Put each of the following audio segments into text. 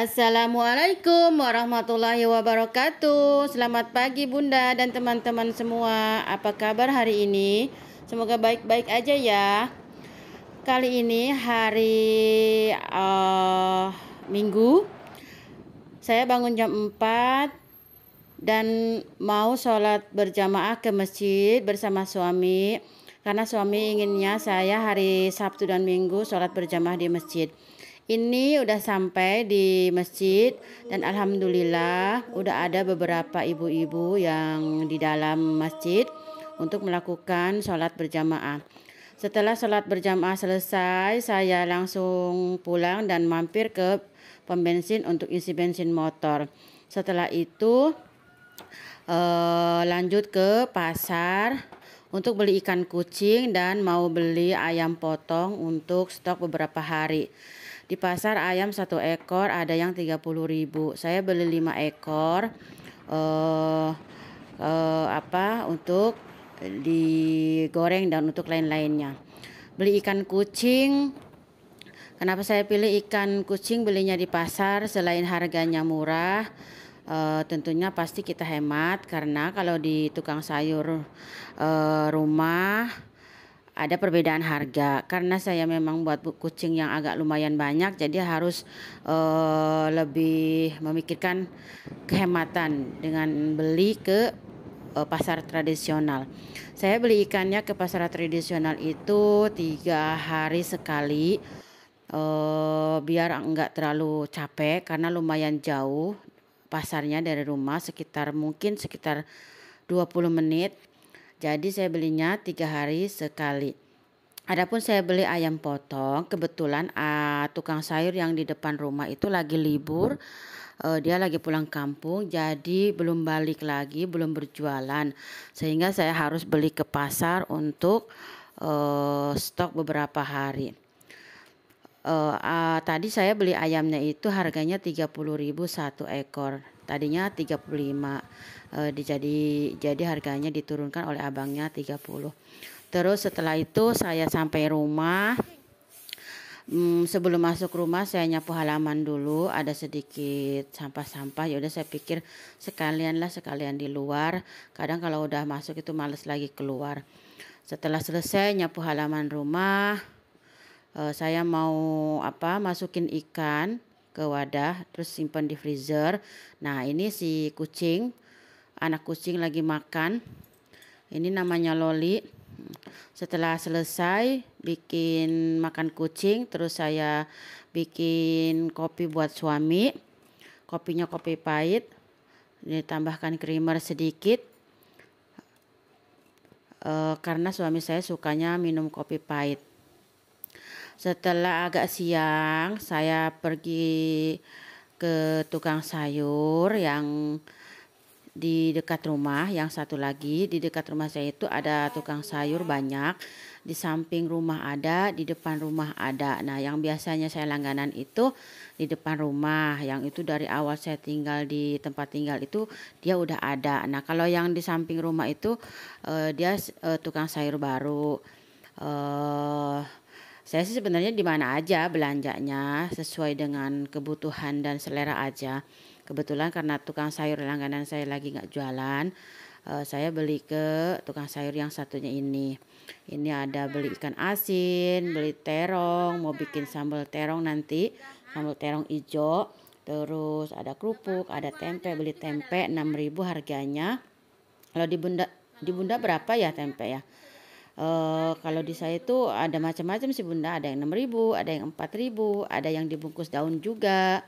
Assalamualaikum warahmatullahi wabarakatuh. Selamat pagi Bunda dan teman-teman semua. Apa kabar hari ini? Semoga baik-baik aja ya. Kali ini hari uh, Minggu. Saya bangun jam 4 dan mau sholat berjamaah ke masjid bersama suami karena suami inginnya saya hari Sabtu dan Minggu sholat berjamaah di masjid. Ini udah sampai di masjid dan alhamdulillah udah ada beberapa ibu-ibu yang di dalam masjid untuk melakukan sholat berjamaah. Setelah sholat berjamaah selesai, saya langsung pulang dan mampir ke pom bensin untuk isi bensin motor. Setelah itu eh, lanjut ke pasar untuk beli ikan kucing dan mau beli ayam potong untuk stok beberapa hari. Di pasar ayam satu ekor ada yang tiga puluh ribu. Saya beli lima ekor eh uh, apa untuk digoreng dan untuk lain-lainnya. Beli ikan kucing Kenapa saya pilih ikan kucing belinya di pasar selain harganya murah? E, tentunya pasti kita hemat karena kalau di tukang sayur e, rumah ada perbedaan harga karena saya memang buat kucing yang agak lumayan banyak jadi harus uh, lebih memikirkan kehematan dengan beli ke uh, pasar tradisional. Saya beli ikannya ke pasar tradisional itu tiga hari sekali uh, biar enggak terlalu capek karena lumayan jauh pasarnya dari rumah sekitar mungkin sekitar 20 menit jadi saya belinya tiga hari sekali. Adapun saya beli ayam potong, kebetulan uh, tukang sayur yang di depan rumah itu lagi libur, uh, dia lagi pulang kampung, jadi belum balik lagi, belum berjualan, sehingga saya harus beli ke pasar untuk uh, stok beberapa hari. Uh, uh, tadi saya beli ayamnya itu harganya 30.000 satu ekor tadinya 35 eh, jadi jadi harganya diturunkan oleh abangnya 30 terus setelah itu saya sampai rumah hmm, sebelum masuk rumah saya nyapu halaman dulu ada sedikit sampah-sampah ya udah saya pikir sekalianlah sekalian di luar kadang kalau udah masuk itu males lagi keluar setelah selesai nyapu halaman rumah eh, saya mau apa masukin ikan ke wadah terus simpan di freezer nah ini si kucing anak kucing lagi makan ini namanya loli setelah selesai bikin makan kucing terus saya bikin kopi buat suami kopinya kopi pahit ditambahkan creamer sedikit e, karena suami saya sukanya minum kopi pahit setelah agak siang, saya pergi ke tukang sayur yang di dekat rumah. Yang satu lagi di dekat rumah saya itu ada tukang sayur banyak. Di samping rumah ada, di depan rumah ada. Nah, yang biasanya saya langganan itu di depan rumah. Yang itu dari awal saya tinggal di tempat tinggal itu dia udah ada. Nah, kalau yang di samping rumah itu uh, dia uh, tukang sayur baru. Uh, saya sih sebenarnya di mana aja belanjanya sesuai dengan kebutuhan dan selera aja. Kebetulan karena tukang sayur langganan saya lagi nggak jualan, uh, saya beli ke tukang sayur yang satunya ini. Ini ada beli ikan asin, beli terong, mau bikin sambal terong nanti, sambal terong ijo. Terus ada kerupuk, ada tempe, beli tempe 6.000 harganya. Kalau di Bunda di Bunda berapa ya tempe ya? Eh, kalau di saya itu ada macam-macam sih Bunda, ada yang 6000, ada yang 4000, ada yang dibungkus daun juga.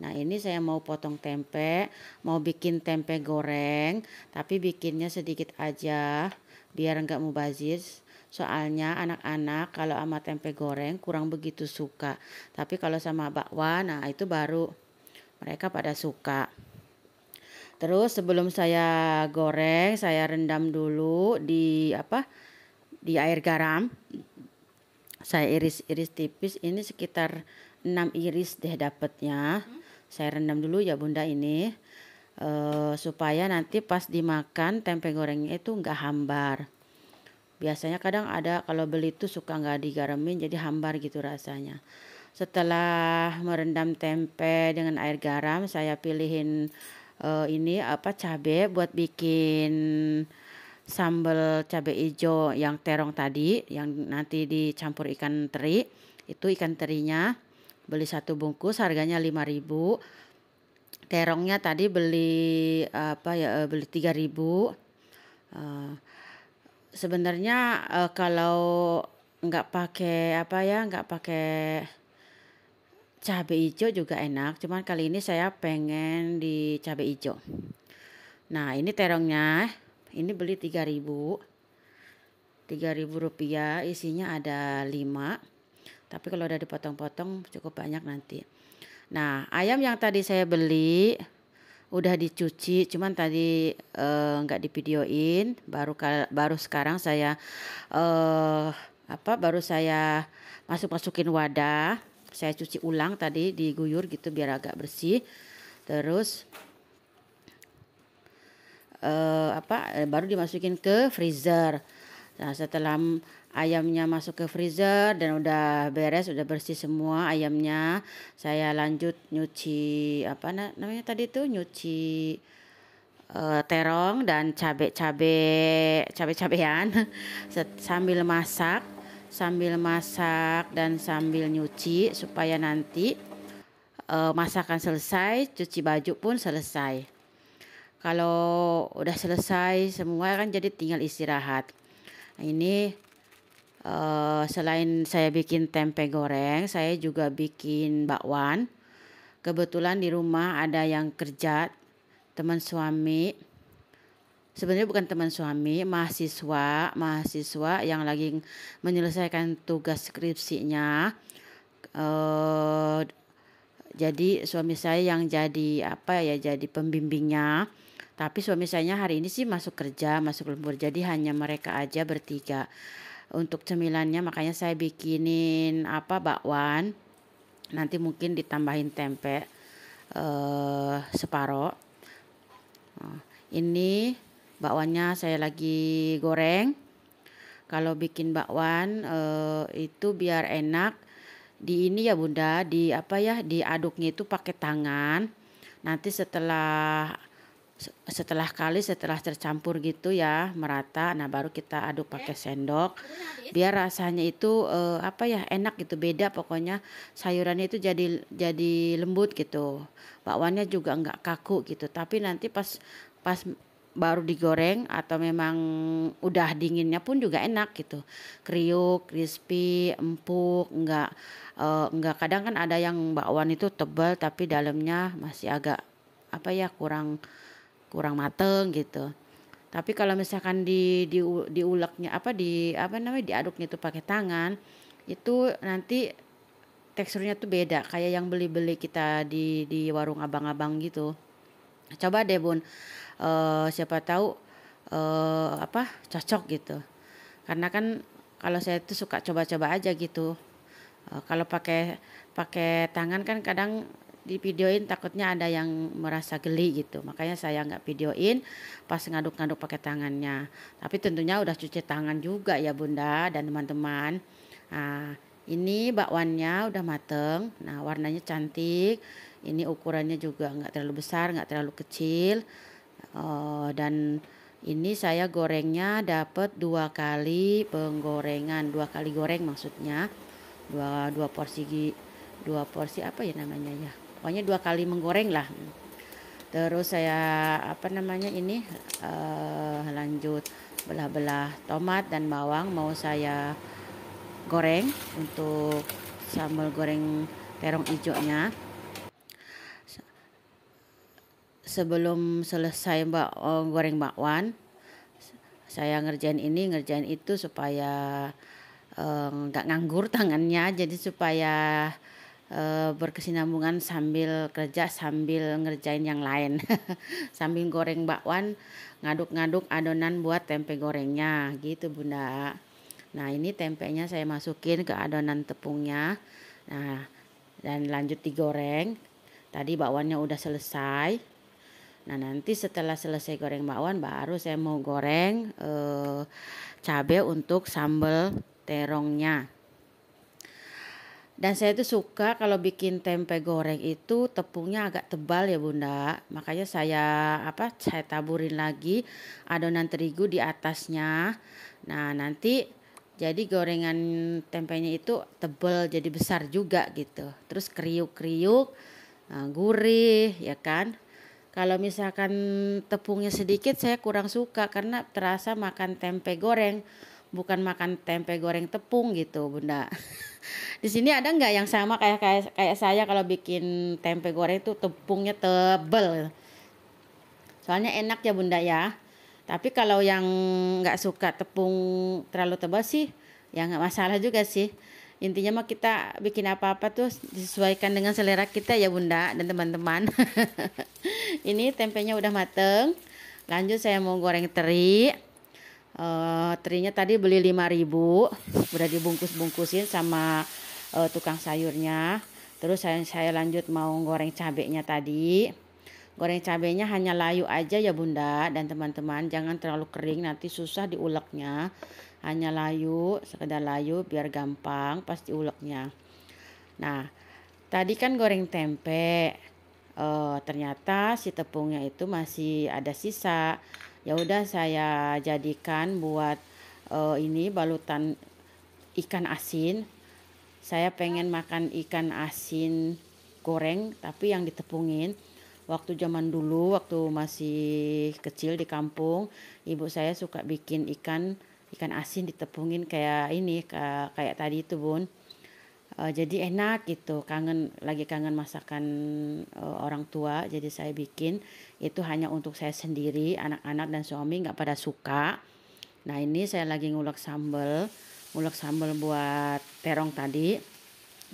Nah, ini saya mau potong tempe, mau bikin tempe goreng, tapi bikinnya sedikit aja biar enggak mubazir. Soalnya anak-anak kalau sama tempe goreng kurang begitu suka. Tapi kalau sama bakwan, nah itu baru mereka pada suka. Terus sebelum saya goreng, saya rendam dulu di apa? di air garam saya iris-iris tipis ini sekitar 6 iris deh dapatnya saya rendam dulu ya bunda ini uh, supaya nanti pas dimakan tempe gorengnya itu nggak hambar biasanya kadang ada kalau beli itu suka nggak digaramin jadi hambar gitu rasanya setelah merendam tempe dengan air garam saya pilihin uh, ini apa cabe buat bikin sambal cabe hijau yang terong tadi yang nanti dicampur ikan teri itu ikan terinya beli satu bungkus harganya 5000 terongnya tadi beli apa ya eh, beli 3000 uh, eh, sebenarnya uh, kalau nggak pakai apa ya nggak pakai cabe hijau juga enak cuman kali ini saya pengen di cabai hijau nah ini terongnya ini beli 3000 3000 rupiah isinya ada 5 tapi kalau udah dipotong-potong cukup banyak nanti nah ayam yang tadi saya beli udah dicuci cuman tadi eh, nggak eh, divideoin baru baru sekarang saya eh, apa baru saya masuk masukin wadah saya cuci ulang tadi diguyur gitu biar agak bersih terus uh, apa eh, baru dimasukin ke freezer. Nah, setelah ayamnya masuk ke freezer dan udah beres, udah bersih semua ayamnya, saya lanjut nyuci apa namanya tadi itu nyuci uh, terong dan cabe-cabe cabe-cabean sambil masak, sambil masak dan sambil nyuci supaya nanti uh, masakan selesai, cuci baju pun selesai kalau udah selesai semua kan jadi tinggal istirahat nah, ini uh, selain saya bikin tempe goreng saya juga bikin bakwan kebetulan di rumah ada yang kerja teman suami sebenarnya bukan teman suami mahasiswa mahasiswa yang lagi menyelesaikan tugas skripsinya uh, jadi suami saya yang jadi apa ya jadi pembimbingnya tapi suami saya hari ini sih masuk kerja, masuk lembur. Jadi hanya mereka aja bertiga. Untuk cemilannya makanya saya bikinin apa bakwan. Nanti mungkin ditambahin tempe eh separo. Nah, ini bakwannya saya lagi goreng. Kalau bikin bakwan eh, itu biar enak di ini ya Bunda, di apa ya, diaduknya itu pakai tangan. Nanti setelah setelah kali setelah tercampur gitu ya merata nah baru kita aduk iya. pakai sendok biar rasanya itu eh, apa ya enak gitu beda pokoknya sayurannya itu jadi jadi lembut gitu bakwannya juga enggak kaku gitu tapi nanti pas pas baru digoreng atau memang udah dinginnya pun juga enak gitu kriuk crispy empuk enggak eh, nggak kadang kan ada yang bakwan itu tebal tapi dalamnya masih agak apa ya kurang kurang mateng gitu. Tapi kalau misalkan di di diuleknya apa di apa namanya diaduknya itu pakai tangan itu nanti teksturnya tuh beda kayak yang beli-beli kita di di warung abang-abang gitu. Coba deh Bun. Uh, siapa tahu uh, apa cocok gitu. Karena kan kalau saya tuh suka coba-coba aja gitu. Uh, kalau pakai pakai tangan kan kadang di videoin takutnya ada yang merasa geli gitu makanya saya nggak videoin pas ngaduk-ngaduk pakai tangannya tapi tentunya udah cuci tangan juga ya bunda dan teman-teman nah, ini bakwannya udah mateng nah warnanya cantik ini ukurannya juga nggak terlalu besar nggak terlalu kecil oh, dan ini saya gorengnya dapat dua kali penggorengan dua kali goreng maksudnya dua dua porsi dua porsi apa ya namanya ya pokoknya dua kali menggoreng lah terus saya apa namanya ini uh, lanjut belah-belah tomat dan bawang mau saya goreng untuk sambal goreng terong hijaunya sebelum selesai mbak eh, goreng bakwan saya ngerjain ini ngerjain itu supaya eh, nggak uh, nganggur tangannya jadi supaya Eh, berkesinambungan sambil kerja sambil ngerjain yang lain sambil goreng bakwan ngaduk-ngaduk adonan buat tempe gorengnya gitu bunda nah ini tempenya saya masukin ke adonan tepungnya nah dan lanjut digoreng tadi bakwannya udah selesai nah nanti setelah selesai goreng bakwan baru saya mau goreng eh, cabai untuk sambal terongnya dan saya itu suka kalau bikin tempe goreng itu tepungnya agak tebal ya bunda. Makanya saya apa saya taburin lagi adonan terigu di atasnya. Nah nanti jadi gorengan tempenya itu tebal jadi besar juga gitu. Terus kriuk-kriuk, eh, gurih ya kan. Kalau misalkan tepungnya sedikit saya kurang suka karena terasa makan tempe goreng bukan makan tempe goreng tepung gitu bunda. di sini ada nggak yang sama kayak kayak kayak saya kalau bikin tempe goreng itu tepungnya tebel soalnya enak ya bunda ya tapi kalau yang nggak suka tepung terlalu tebal sih ya nggak masalah juga sih intinya mah kita bikin apa-apa tuh disesuaikan dengan selera kita ya bunda dan teman-teman ini tempenya udah mateng lanjut saya mau goreng teri uh, terinya tadi beli 5000 udah dibungkus-bungkusin sama uh, tukang sayurnya terus saya, saya lanjut mau goreng cabenya tadi goreng cabenya hanya layu aja ya bunda dan teman-teman jangan terlalu kering nanti susah diuleknya hanya layu sekedar layu biar gampang pasti uleknya nah tadi kan goreng tempe uh, ternyata si tepungnya itu masih ada sisa ya udah saya jadikan buat uh, ini balutan ikan asin saya pengen makan ikan asin goreng tapi yang ditepungin waktu zaman dulu waktu masih kecil di kampung ibu saya suka bikin ikan ikan asin ditepungin kayak ini kayak, kayak tadi itu bun uh, jadi enak gitu kangen lagi kangen masakan uh, orang tua jadi saya bikin itu hanya untuk saya sendiri anak-anak dan suami nggak pada suka nah ini saya lagi ngulek sambel ngulek sambel buat terong tadi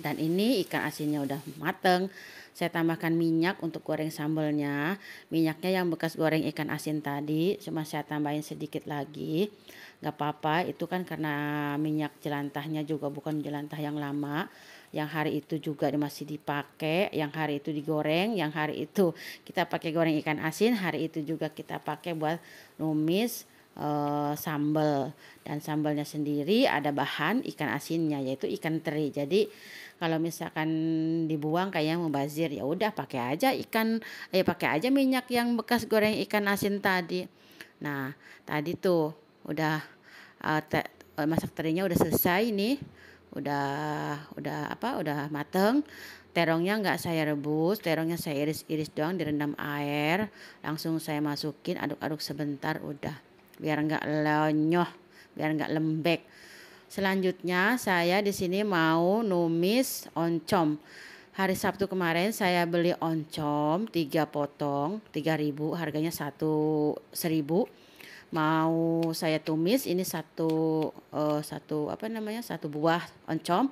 dan ini ikan asinnya udah mateng. Saya tambahkan minyak untuk goreng sambalnya. Minyaknya yang bekas goreng ikan asin tadi cuma saya tambahin sedikit lagi. Gak apa-apa, itu kan karena minyak jelantahnya juga bukan jelantah yang lama. Yang hari itu juga masih dipakai, yang hari itu digoreng, yang hari itu kita pakai goreng ikan asin, hari itu juga kita pakai buat numis uh, sambal dan sambalnya sendiri ada bahan ikan asinnya yaitu ikan teri. Jadi kalau misalkan dibuang kayak yang mubazir ya udah pakai aja ikan ya pakai aja minyak yang bekas goreng ikan asin tadi. Nah, tadi tuh udah uh, te, masak terinya udah selesai nih. Udah udah apa? Udah mateng. Terongnya nggak saya rebus, terongnya saya iris-iris doang direndam air. Langsung saya masukin aduk-aduk sebentar udah biar nggak lenyoh, biar nggak lembek. Selanjutnya saya di sini mau numis oncom. Hari Sabtu kemarin saya beli oncom 3 potong, 3000 harganya 1 1000. Mau saya tumis ini satu uh, satu apa namanya? satu buah oncom.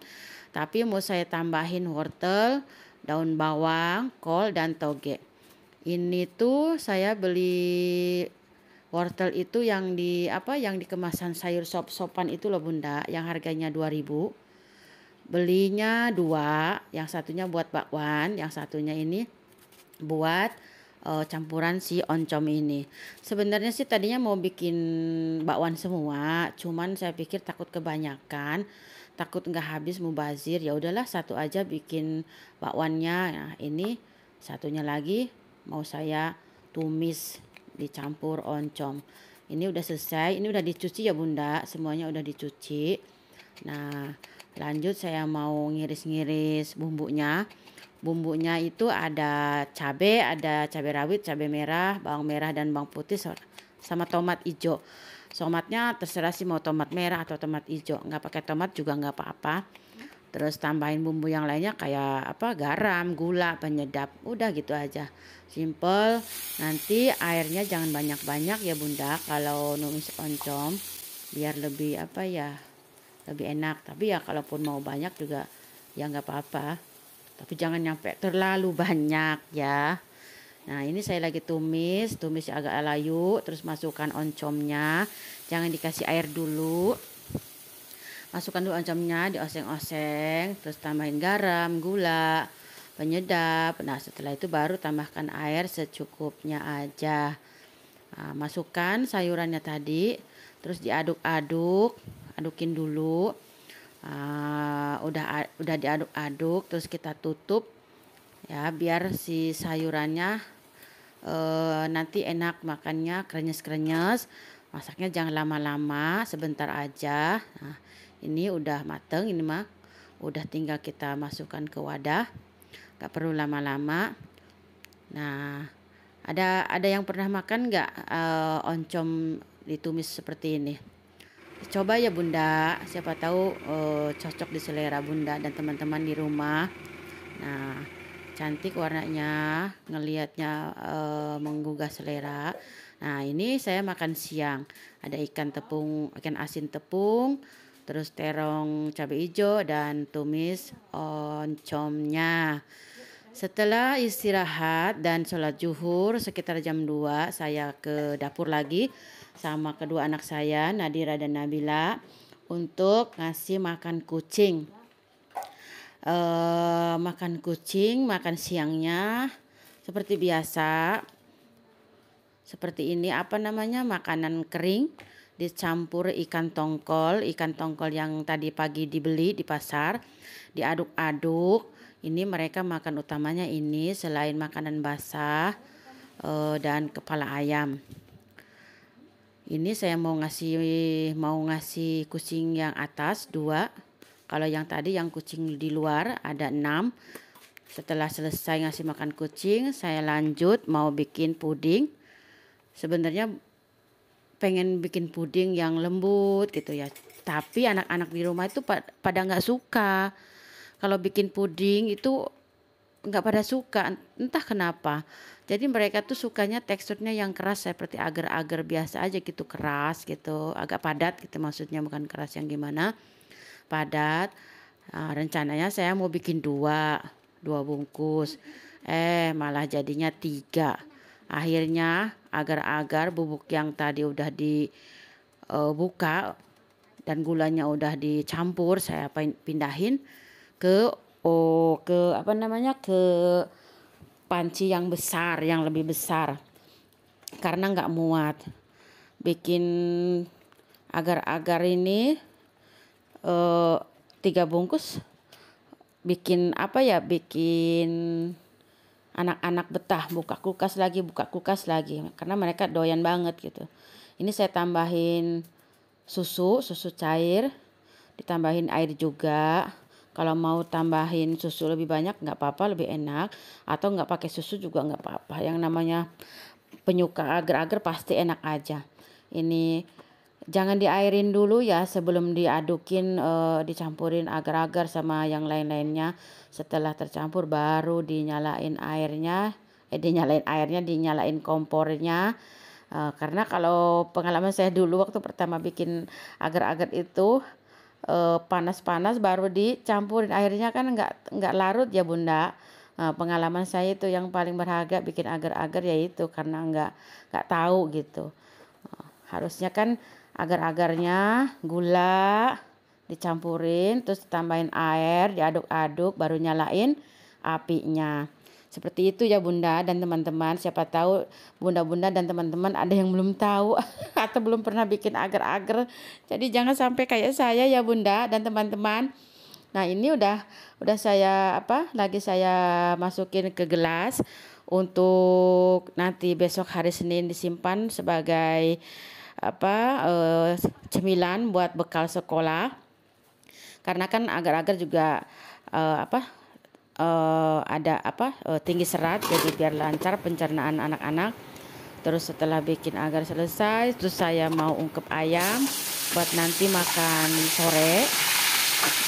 Tapi mau saya tambahin wortel, daun bawang, kol dan toge. Ini tuh saya beli wortel itu yang di apa yang di kemasan sayur sop-sopan itu loh Bunda yang harganya dua ribu belinya dua yang satunya buat bakwan yang satunya ini buat uh, campuran si oncom ini sebenarnya sih tadinya mau bikin bakwan semua cuman saya pikir takut kebanyakan takut nggak habis mubazir ya udahlah satu aja bikin bakwannya nah ini satunya lagi mau saya tumis dicampur oncom. Ini udah selesai, ini udah dicuci ya Bunda, semuanya udah dicuci. Nah, lanjut saya mau ngiris-ngiris bumbunya. Bumbunya itu ada cabai, ada cabai rawit, cabai merah, bawang merah dan bawang putih sama tomat hijau. Tomatnya terserah sih mau tomat merah atau tomat hijau. Nggak pakai tomat juga nggak apa-apa terus tambahin bumbu yang lainnya kayak apa garam gula penyedap udah gitu aja simple nanti airnya jangan banyak-banyak ya bunda kalau numis oncom biar lebih apa ya lebih enak tapi ya kalaupun mau banyak juga ya nggak apa-apa tapi jangan nyampe terlalu banyak ya nah ini saya lagi tumis tumis agak layu terus masukkan oncomnya jangan dikasih air dulu masukkan dulu oncomnya dioseng-oseng terus tambahin garam gula penyedap nah setelah itu baru tambahkan air secukupnya aja nah, masukkan sayurannya tadi terus diaduk-aduk adukin dulu uh, udah udah diaduk-aduk terus kita tutup ya biar si sayurannya uh, nanti enak makannya krenyes-krenyes masaknya jangan lama-lama sebentar aja nah, ini udah mateng ini mah. Udah tinggal kita masukkan ke wadah. Gak perlu lama-lama. Nah, ada ada yang pernah makan gak uh, eh, oncom ditumis seperti ini? Coba ya Bunda, siapa tahu uh, cocok di selera Bunda dan teman-teman di rumah. Nah, cantik warnanya, ngelihatnya uh, menggugah selera. Nah, ini saya makan siang. Ada ikan tepung, ikan asin tepung, terus terong cabe hijau dan tumis oncomnya. Setelah istirahat dan sholat zuhur sekitar jam 2 saya ke dapur lagi sama kedua anak saya Nadira dan Nabila untuk ngasih makan kucing. Uh, makan kucing, makan siangnya seperti biasa. Seperti ini apa namanya? Makanan kering dicampur ikan tongkol, ikan tongkol yang tadi pagi dibeli di pasar, diaduk-aduk. Ini mereka makan utamanya ini selain makanan basah e, dan kepala ayam. Ini saya mau ngasih mau ngasih kucing yang atas dua. Kalau yang tadi yang kucing di luar ada enam. Setelah selesai ngasih makan kucing, saya lanjut mau bikin puding. Sebenarnya pengen bikin puding yang lembut gitu ya. Tapi anak-anak di rumah itu pada nggak suka. Kalau bikin puding itu nggak pada suka, entah kenapa. Jadi mereka tuh sukanya teksturnya yang keras seperti agar-agar biasa aja gitu keras gitu, agak padat gitu maksudnya bukan keras yang gimana, padat. Nah, rencananya saya mau bikin dua, dua bungkus. Eh malah jadinya tiga Akhirnya agar-agar bubuk yang tadi udah dibuka eh, dan gulanya udah dicampur saya pindahin ke oh ke apa namanya ke panci yang besar yang lebih besar karena nggak muat bikin agar-agar ini eh, tiga bungkus bikin apa ya bikin anak-anak betah buka kulkas lagi buka kulkas lagi karena mereka doyan banget gitu ini saya tambahin susu susu cair ditambahin air juga kalau mau tambahin susu lebih banyak nggak apa-apa lebih enak atau nggak pakai susu juga nggak apa-apa yang namanya penyuka agar-agar pasti enak aja ini jangan diairin dulu ya sebelum diadukin e, dicampurin agar-agar sama yang lain-lainnya setelah tercampur baru dinyalain airnya eh dinyalain airnya dinyalain kompornya e, karena kalau pengalaman saya dulu waktu pertama bikin agar-agar itu eh, panas-panas e, baru dicampurin airnya kan nggak nggak larut ya bunda Nah, pengalaman saya itu yang paling berharga bikin agar-agar yaitu karena nggak nggak tahu gitu. Harusnya kan agar-agarnya gula dicampurin terus tambahin air diaduk-aduk baru nyalain apinya seperti itu ya bunda dan teman-teman siapa tahu bunda-bunda dan teman-teman ada yang belum tahu atau belum pernah bikin agar-agar jadi jangan sampai kayak saya ya bunda dan teman-teman nah ini udah udah saya apa lagi saya masukin ke gelas untuk nanti besok hari Senin disimpan sebagai apa uh, cemilan buat bekal sekolah karena kan agar-agar juga uh, apa uh, ada apa uh, tinggi serat jadi biar lancar pencernaan anak-anak terus setelah bikin agar selesai terus saya mau ungkep ayam buat nanti makan sore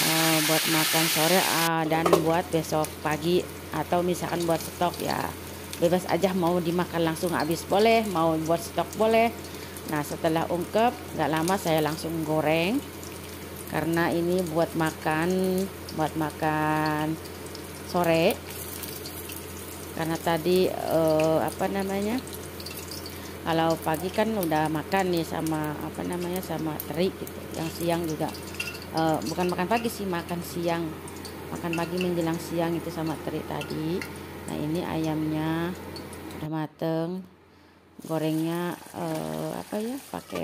uh, buat makan sore uh, dan buat besok pagi atau misalkan buat stok ya bebas aja mau dimakan langsung habis boleh mau buat stok boleh Nah setelah ungkep nggak lama saya langsung goreng karena ini buat makan buat makan sore karena tadi eh, apa namanya kalau pagi kan udah makan nih sama apa namanya sama teri gitu yang siang juga eh, bukan makan pagi sih makan siang makan pagi menjelang siang itu sama teri tadi nah ini ayamnya udah mateng gorengnya uh, apa ya pakai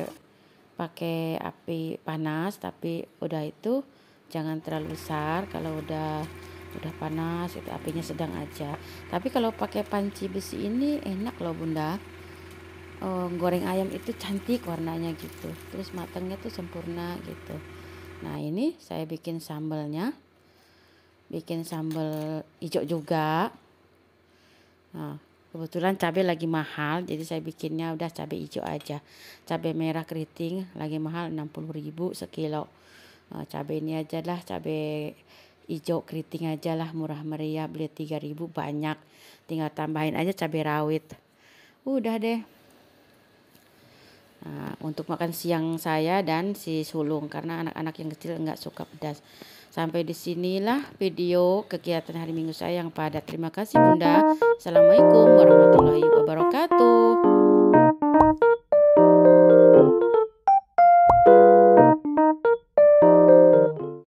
pakai api panas tapi udah itu jangan terlalu besar kalau udah udah panas itu apinya sedang aja tapi kalau pakai panci besi ini enak loh bunda uh, goreng ayam itu cantik warnanya gitu terus matangnya tuh sempurna gitu nah ini saya bikin sambelnya, bikin sambal hijau juga nah kebetulan cabai lagi mahal jadi saya bikinnya udah cabai hijau aja cabai merah keriting lagi mahal 60000 sekilo Cabe eh, cabai ini aja lah cabai hijau keriting aja lah murah meriah beli 3000 banyak tinggal tambahin aja cabai rawit udah deh Nah, untuk makan siang saya dan si sulung karena anak-anak yang kecil nggak suka pedas. Sampai di disinilah video kegiatan hari Minggu saya yang padat. Terima kasih Bunda. Assalamualaikum warahmatullahi wabarakatuh.